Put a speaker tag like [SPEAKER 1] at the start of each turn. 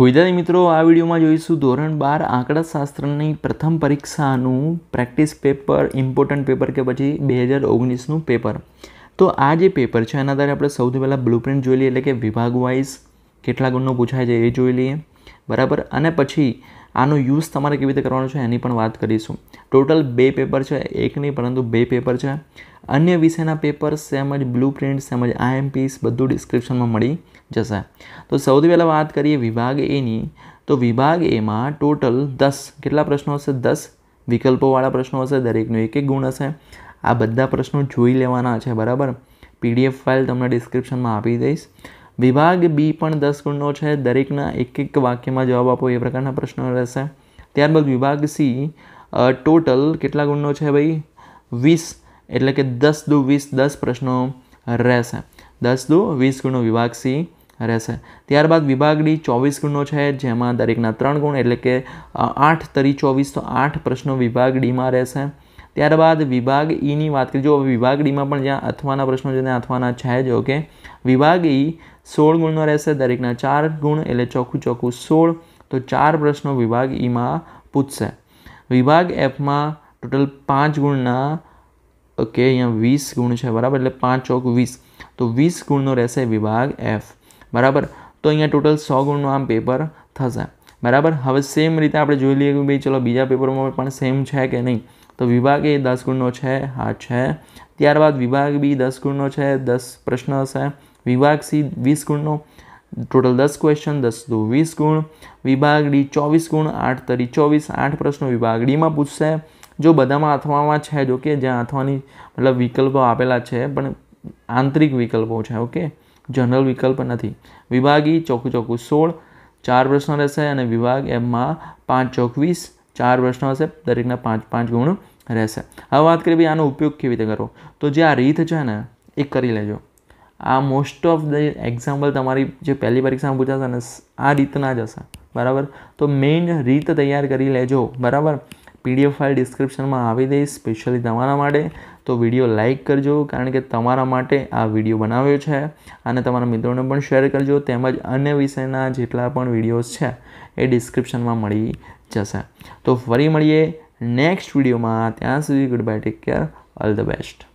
[SPEAKER 1] વિદ્યાર્થી મિત્રો આ વિડીયોમાં જોઈશું ધોરણ બાર આંકડાશાસ્ત્રની પ્રથમ પરીક્ષાનું પ્રેક્ટિસ પેપર ઇમ્પોર્ટન્ટ પેપર કે પછી બે હજાર ઓગણીસનું પેપર તો આ જે પેપર છે એના આધારે આપણે સૌથી પહેલાં બ્લુ પ્રિન્ટ જોઈ લઈએ એટલે કે વિભાગ વાઇઝ કેટલા ગુણનો પૂછાય છે એ જોઈ લઈએ બરાબર અને પછી આનો યુઝ તમારે કેવી રીતે કરવાનો છે એની પણ વાત કરીશું ટોટલ બે પેપર છે એક નહીં પરંતુ બે પેપર છે અન્ય વિષયના પેપર્સ તેમજ બ્લુ પ્રિન્ટ્સ તેમજ આઈએમપીસ બધું ડિસ્ક્રિપ્શનમાં મળી જશે તો સૌથી પહેલાં વાત કરીએ વિભાગ એની તો વિભાગ એમાં ટોટલ દસ કેટલા પ્રશ્નો હશે દસ વિકલ્પોવાળા પ્રશ્નો હશે દરેકનો એક એક ગુણ હશે આ બધા પ્રશ્નો જોઈ લેવાના છે બરાબર પીડીએફ ફાઇલ તમને ડિસ્ક્રિપ્શનમાં આપી દઈશ વિભાગ બી પણ દસ ગુણનો છે દરેકના એક એક વાક્યમાં જવાબ આપો એ પ્રકારના પ્રશ્નો રહેશે ત્યારબાદ વિભાગ સી ટોટલ કેટલા ગુણનો છે ભાઈ વીસ એટલે કે દસ દુ વીસ દસ પ્રશ્નો રહેશે દસ દુ વીસ ગુણનો વિભાગ સી રહેશે ત્યારબાદ વિભાગ ડી ચોવીસ ગુણનો છે જેમાં દરેકના ત્રણ ગુણ એટલે કે આઠ તરી ચોવીસ તો આઠ પ્રશ્નો વિભાગ ડીમાં રહેશે ત્યારબાદ વિભાગ ઈની વાત કરી જો વિભાગ ડીમાં પણ જ્યાં અથવાના પ્રશ્નો છે ત્યાં અથવાના છે જ ઓકે વિભાગ ઈ સોળ ગુણનો રહેશે દરેકના ચાર ગુણ એટલે ચોખ્ખું ચોખ્ખું સોળ તો ચાર પ્રશ્નો વિભાગ ઈમાં પૂછશે વિભાગ એફમાં ટોટલ પાંચ ગુણના ઓકે અહીંયા વીસ ગુણ છે બરાબર એટલે પાંચ ચોક વીસ તો વીસ ગુણનો રહેશે વિભાગ એફ બરાબર તો અહીંયા ટોટલ સો ગુણનું આમ પેપર થશે બરાબર હવે સેમ રીતે આપણે જોઈ લઈએ કે ભાઈ ચલો બીજા પેપરમાં પણ સેમ છે કે નહીં તો વિભાગ એ દસ ગુણનો છે હા છે ત્યારબાદ વિભાગ બી દસ ગુણનો છે દસ પ્રશ્ન હશે વિભાગ સી વીસ ગુણનો ટોટલ દસ ક્વેશ્ચન દસ દો વીસ ગુણ વિભાગ ડી ચોવીસ ગુણ આઠ તરી ચોવીસ આઠ પ્રશ્નો વિભાગ ડીમાં પૂછશે જો બધામાં અથવામાં છે જો કે જ્યાં અથવાની મતલબ વિકલ્પો આપેલા છે પણ આંતરિક વિકલ્પો છે ઓકે જનરલ વિકલ્પ નથી વિભાગી ચોખ્ખું ચોખ્ખું સોળ ચાર પ્રશ્નો રહેશે અને વિભાગ એમમાં પાંચ ચોકવીસ ચાર પ્રશ્નો હશે દરેકના પાંચ પાંચ ગુણ રહેશે હવે વાત કરીએ ભાઈ આનો ઉપયોગ કેવી રીતે કરવો તો જે આ રીત છે ને એ કરી લેજો આ મોસ્ટ ઓફ ધ એક્ઝામ્પલ તમારી જે પહેલી પરીક્ષામાં પૂછાશે ને આ રીતના જ હશે બરાબર તો મેઇન રીત તૈયાર કરી લેજો બરાબર પીડીએફ ફાઇલ ડિસ્ક્રિપ્શનમાં આવી દઈશ સ્પેશિયલી તમારા માટે તો વિડીયો લાઇક કરજો કારણ કે તમારા માટે આ વિડીયો બનાવ્યો છે અને તમારા મિત્રોને પણ શેર કરજો તેમજ અન્ય વિષયના જેટલા પણ વિડીયોઝ છે એ ડિસ્ક્રિપ્શનમાં મળી જશે તો ફરી મળીએ નેક્સ્ટ વિડીયોમાં ત્યાં સુધી good bye take care all the best